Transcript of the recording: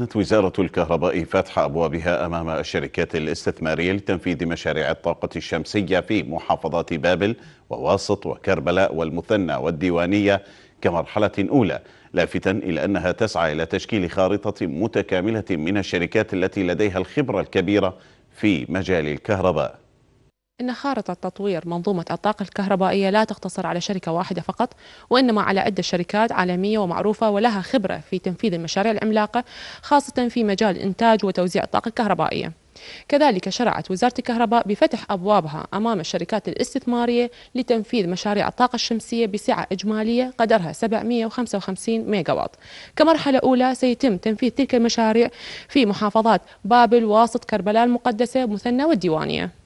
أعلنت وزارة الكهرباء فتح أبوابها أمام الشركات الاستثمارية لتنفيذ مشاريع الطاقة الشمسية في محافظات بابل وواسط وكربلاء والمثنى والديوانية كمرحلة أولى لافتا إلى أنها تسعى إلى تشكيل خارطة متكاملة من الشركات التي لديها الخبرة الكبيرة في مجال الكهرباء أن خارطة تطوير منظومة الطاقة الكهربائية لا تقتصر على شركة واحدة فقط وإنما على عدة شركات عالمية ومعروفة ولها خبرة في تنفيذ المشاريع العملاقة خاصة في مجال إنتاج وتوزيع الطاقة الكهربائية كذلك شرعت وزارة الكهرباء بفتح أبوابها أمام الشركات الاستثمارية لتنفيذ مشاريع الطاقة الشمسية بسعة إجمالية قدرها 755 ميجاواط كمرحلة أولى سيتم تنفيذ تلك المشاريع في محافظات بابل واسط كربلاء المقدسة مثنى والديوانية